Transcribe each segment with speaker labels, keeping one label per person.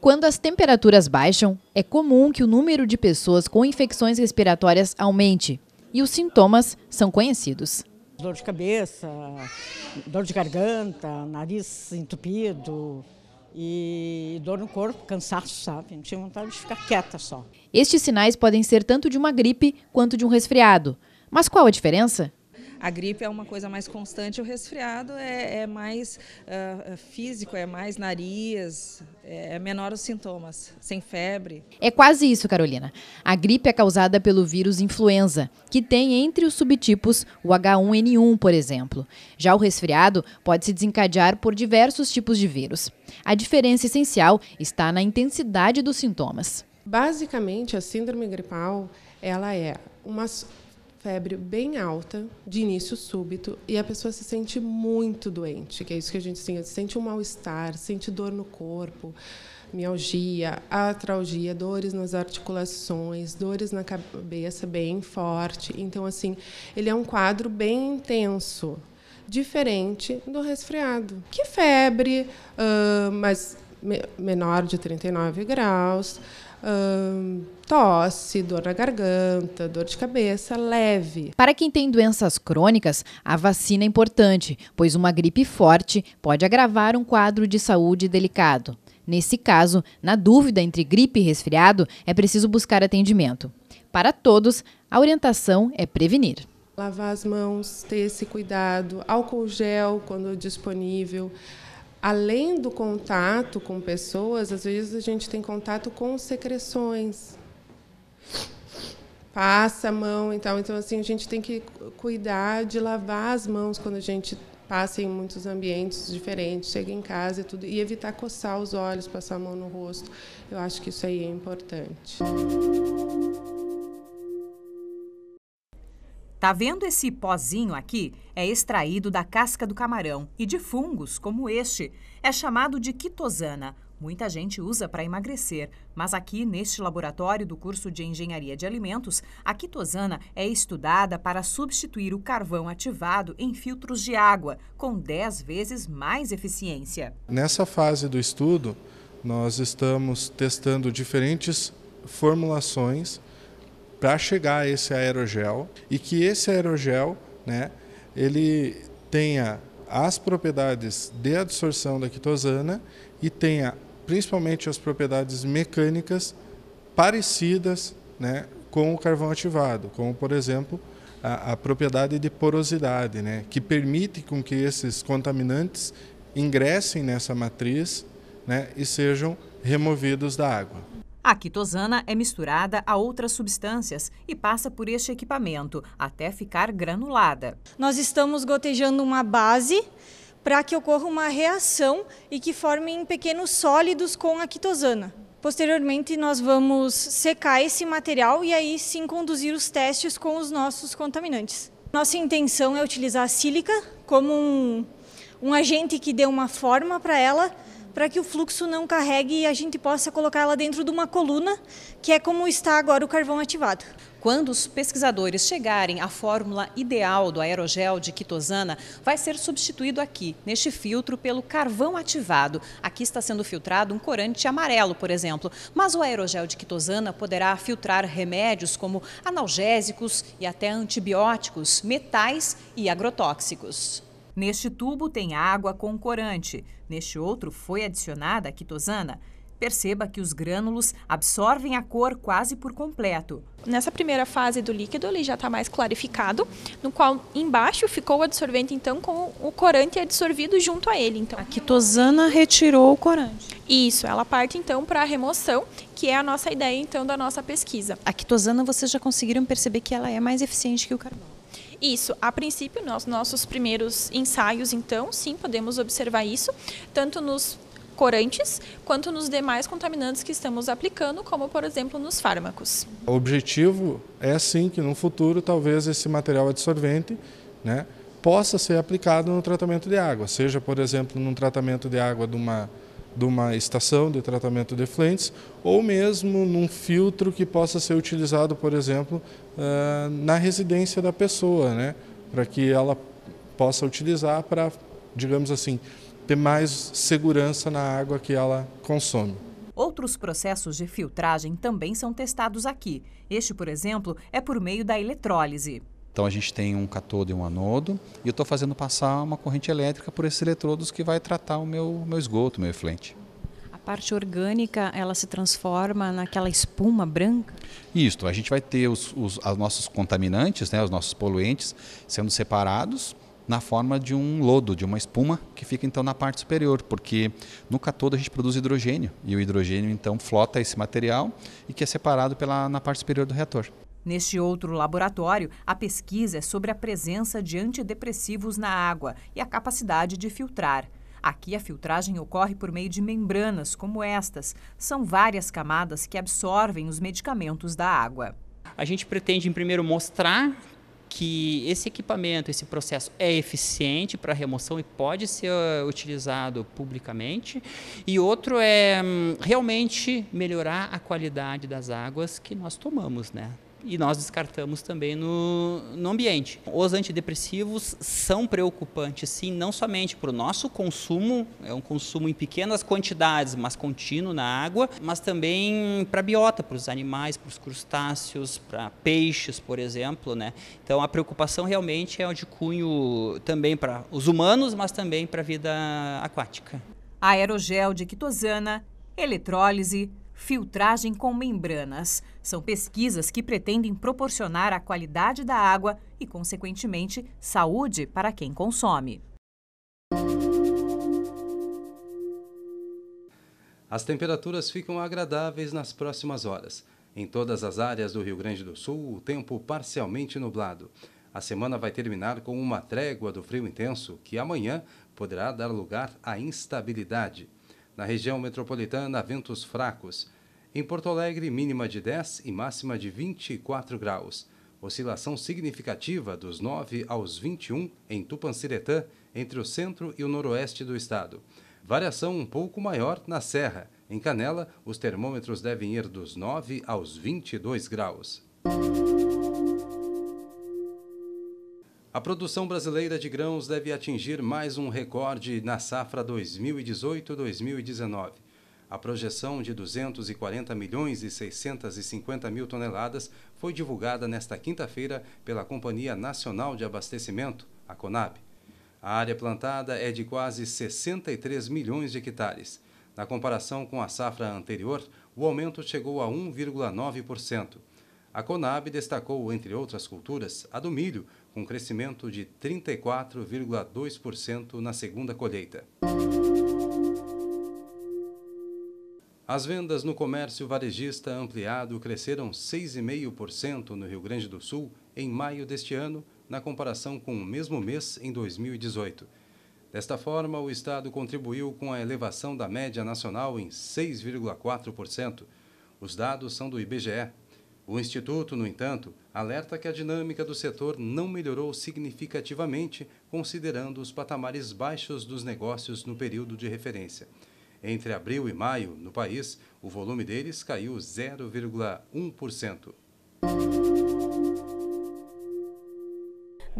Speaker 1: Quando as temperaturas baixam, é comum que o número de pessoas com infecções respiratórias aumente e os sintomas são conhecidos.
Speaker 2: Dor de cabeça, dor de garganta, nariz entupido e dor no corpo, cansaço, sabe? Não tinha vontade de ficar quieta só.
Speaker 1: Estes sinais podem ser tanto de uma gripe quanto de um resfriado. Mas qual a diferença?
Speaker 3: A gripe é uma coisa mais constante, o resfriado é, é mais uh, físico, é mais nariz, é, é menor os sintomas, sem febre.
Speaker 1: É quase isso, Carolina. A gripe é causada pelo vírus influenza, que tem entre os subtipos o H1N1, por exemplo. Já o resfriado pode se desencadear por diversos tipos de vírus. A diferença essencial está na intensidade dos sintomas.
Speaker 4: Basicamente, a síndrome gripal ela é uma febre bem alta, de início súbito, e a pessoa se sente muito doente, que é isso que a gente sente, sente um mal-estar, sente dor no corpo, mialgia, atralgia, dores nas articulações, dores na cabeça bem forte. Então, assim, ele é um quadro bem intenso, diferente do resfriado. Que febre, uh, mas menor de 39 graus, hum, tosse, dor na garganta, dor de cabeça leve.
Speaker 1: Para quem tem doenças crônicas, a vacina é importante, pois uma gripe forte pode agravar um quadro de saúde delicado. Nesse caso, na dúvida entre gripe e resfriado, é preciso buscar atendimento. Para todos, a orientação é prevenir.
Speaker 4: Lavar as mãos, ter esse cuidado, álcool gel quando disponível além do contato com pessoas, às vezes a gente tem contato com secreções. Passa a mão, então, então assim, a gente tem que cuidar de lavar as mãos quando a gente passa em muitos ambientes diferentes, chega em casa e tudo, e evitar coçar os olhos, passar a mão no rosto. Eu acho que isso aí é importante.
Speaker 2: Tá vendo esse pozinho aqui? É extraído da casca do camarão e de fungos como este. É chamado de quitosana. Muita gente usa para emagrecer, mas aqui neste laboratório do curso de Engenharia de Alimentos, a quitosana é estudada para substituir o carvão ativado em filtros de água, com 10 vezes mais eficiência.
Speaker 5: Nessa fase do estudo, nós estamos testando diferentes formulações para chegar a esse aerogel e que esse aerogel né, ele tenha as propriedades de absorção da quitosana e tenha principalmente as propriedades mecânicas parecidas né, com o carvão ativado, como por exemplo a, a propriedade de porosidade, né, que permite com que esses contaminantes ingressem nessa matriz né, e sejam removidos da água.
Speaker 2: A quitosana é misturada a outras substâncias e passa por este equipamento até ficar granulada. Nós estamos gotejando uma base para que ocorra uma reação e que formem pequenos sólidos com a quitosana. Posteriormente, nós vamos secar esse material e aí sim conduzir os testes com os nossos contaminantes. Nossa intenção é utilizar a sílica como um, um agente que dê uma forma para ela para que o fluxo não carregue e a gente possa colocar ela dentro de uma coluna, que é como está agora o carvão ativado. Quando os pesquisadores chegarem à fórmula ideal do aerogel de quitosana, vai ser substituído aqui, neste filtro, pelo carvão ativado. Aqui está sendo filtrado um corante amarelo, por exemplo. Mas o aerogel de quitosana poderá filtrar remédios como analgésicos e até antibióticos, metais e agrotóxicos. Neste tubo tem água com corante, neste outro foi adicionada a quitosana. Perceba que os grânulos absorvem a cor quase por completo. Nessa primeira fase do líquido, ele já está mais clarificado, no qual embaixo ficou o absorvente, então, com o corante absorvido junto a ele. Então. A quitosana retirou o corante. Isso, ela parte então para a remoção, que é a nossa ideia então da nossa pesquisa. A quitosana vocês já conseguiram perceber que ela é mais eficiente que o carbono. Isso, a princípio, nos nossos primeiros ensaios, então, sim, podemos observar isso, tanto nos corantes quanto nos demais contaminantes que estamos aplicando, como por exemplo nos fármacos.
Speaker 5: O objetivo é sim que no futuro talvez esse material absorvente né, possa ser aplicado no tratamento de água, seja por exemplo num tratamento de água de uma de uma estação de tratamento de efluentes ou mesmo num filtro que possa ser utilizado, por exemplo, eh, na residência da pessoa, né? para que ela possa utilizar para, digamos assim, ter mais segurança na água que ela consome.
Speaker 2: Outros processos de filtragem também são testados aqui. Este, por exemplo, é por meio da eletrólise.
Speaker 5: Então a gente tem um catodo e um anodo, e eu estou fazendo passar uma corrente elétrica por esses eletrodos que vai tratar o meu, meu esgoto, meu efluente.
Speaker 2: A parte orgânica, ela se transforma naquela espuma branca?
Speaker 5: Isto, a gente vai ter os, os, os nossos contaminantes, né, os nossos poluentes, sendo separados na forma de um lodo, de uma espuma que fica então na parte superior, porque no catodo a gente produz hidrogênio e o hidrogênio então flota esse material e que é separado pela, na parte superior do reator.
Speaker 2: Neste outro laboratório, a pesquisa é sobre a presença de antidepressivos na água e a capacidade de filtrar. Aqui a filtragem ocorre por meio de membranas como estas. São várias camadas que absorvem os medicamentos da água. A gente pretende em primeiro mostrar que esse equipamento, esse processo é eficiente para remoção e pode ser eh, utilizado publicamente. E outro é hum, realmente melhorar a qualidade das águas que nós tomamos, né? e nós descartamos também no, no ambiente. Os antidepressivos são preocupantes, sim, não somente para o nosso consumo, é um consumo em pequenas quantidades, mas contínuo na água, mas também para a biota, para os animais, para os crustáceos, para peixes, por exemplo. Né? Então a preocupação realmente é de cunho também para os humanos, mas também para a vida aquática. Aerogel de quitosana, eletrólise, filtragem com membranas. São pesquisas que pretendem proporcionar a qualidade da água e, consequentemente, saúde para quem consome.
Speaker 6: As temperaturas ficam agradáveis nas próximas horas. Em todas as áreas do Rio Grande do Sul, o tempo parcialmente nublado. A semana vai terminar com uma trégua do frio intenso que amanhã poderá dar lugar à instabilidade. Na região metropolitana, ventos fracos. Em Porto Alegre, mínima de 10 e máxima de 24 graus. Oscilação significativa dos 9 aos 21 em Tupanciretã, entre o centro e o noroeste do estado. Variação um pouco maior na Serra. Em Canela, os termômetros devem ir dos 9 aos 22 graus. A produção brasileira de grãos deve atingir mais um recorde na safra 2018-2019. A projeção de 240 milhões e 650 mil toneladas foi divulgada nesta quinta-feira pela Companhia Nacional de Abastecimento, a CONAB. A área plantada é de quase 63 milhões de hectares. Na comparação com a safra anterior, o aumento chegou a 1,9%. A Conab destacou, entre outras culturas, a do milho, com crescimento de 34,2% na segunda colheita. As vendas no comércio varejista ampliado cresceram 6,5% no Rio Grande do Sul em maio deste ano, na comparação com o mesmo mês em 2018. Desta forma, o Estado contribuiu com a elevação da média nacional em 6,4%. Os dados são do IBGE, o Instituto, no entanto, alerta que a dinâmica do setor não melhorou significativamente, considerando os patamares baixos dos negócios no período de referência. Entre abril e maio, no país, o volume deles caiu 0,1%.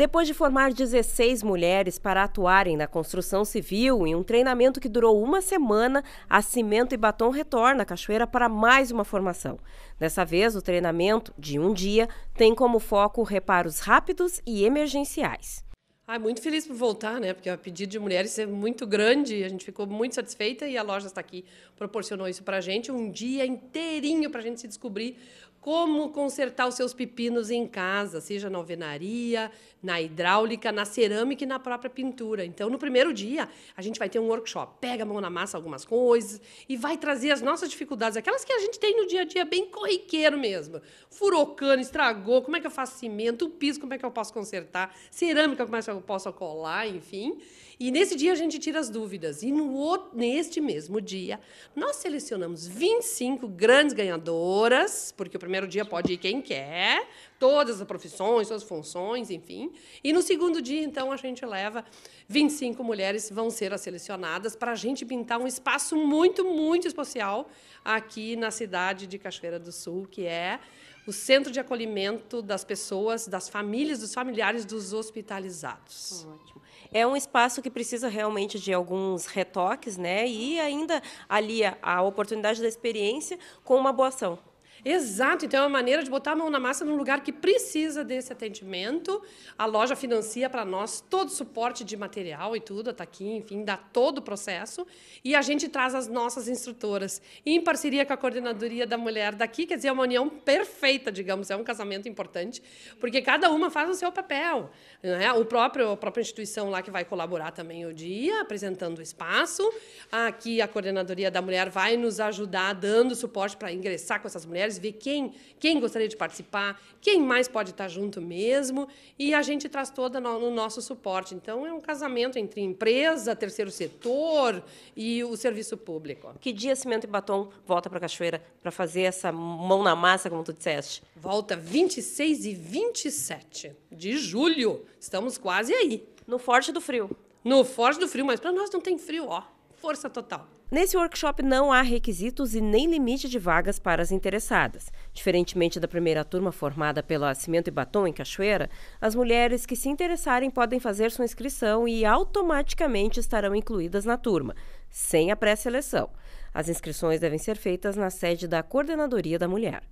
Speaker 2: Depois de formar 16 mulheres para atuarem na construção civil em um treinamento que durou uma semana, a Cimento e Batom retorna à Cachoeira para mais uma formação. Dessa vez, o treinamento, de um dia, tem como foco reparos rápidos e emergenciais.
Speaker 3: Ah, muito feliz por voltar, né? Porque a pedido de mulheres é muito grande, a gente ficou muito satisfeita e a loja está aqui, proporcionou isso para a gente, um dia inteirinho para a gente se descobrir como consertar os seus pepinos em casa, seja na alvenaria, na hidráulica, na cerâmica e na própria pintura. Então, no primeiro dia, a gente vai ter um workshop. Pega a mão na massa algumas coisas e vai trazer as nossas dificuldades, aquelas que a gente tem no dia a dia, bem corriqueiro mesmo. Furou cano, estragou, como é que eu faço cimento, o piso, como é que eu posso consertar, cerâmica, como é que eu posso colar, enfim. E nesse dia a gente tira as dúvidas. E no outro, neste mesmo dia, nós selecionamos 25 grandes ganhadoras, porque o primeiro primeiro dia pode ir quem quer, todas as profissões, suas funções, enfim. E no segundo dia, então, a gente leva 25 mulheres vão ser as selecionadas para a gente pintar um espaço muito, muito especial aqui na cidade de Cachoeira do Sul, que é o centro de acolhimento das pessoas, das famílias, dos familiares dos
Speaker 2: hospitalizados. Ótimo. É um espaço que precisa realmente de alguns retoques, né? E ainda alia a oportunidade da experiência com uma boa ação.
Speaker 3: Exato, então é uma maneira de botar a mão na massa num lugar que precisa desse atendimento. A loja financia para nós todo o suporte de material e tudo, está aqui, enfim, dá todo o processo. E a gente traz as nossas instrutoras, em parceria com a coordenadoria da mulher daqui, quer dizer, é uma união perfeita, digamos, é um casamento importante, porque cada uma faz o seu papel. Né? O próprio, a própria instituição lá que vai colaborar também o dia, apresentando o espaço. Aqui a coordenadoria da mulher vai nos ajudar, dando suporte para ingressar com essas mulheres ver quem, quem gostaria de participar, quem mais pode estar junto mesmo, e a gente traz toda no, no nosso suporte. Então, é um casamento entre empresa, terceiro setor e o serviço público. Que dia Cimento e Batom volta para a Cachoeira para fazer essa mão na massa, como tu disseste? Volta 26 e 27 de julho. Estamos quase aí. No Forte do Frio. No Forte do Frio, mas para nós não tem frio, ó. Força total.
Speaker 2: Nesse workshop não há requisitos e nem limite de vagas para as interessadas. Diferentemente da primeira turma formada pela Cimento e Batom em Cachoeira, as mulheres que se interessarem podem fazer sua inscrição e automaticamente estarão incluídas na turma, sem a pré-seleção. As inscrições devem ser feitas na sede da Coordenadoria da Mulher.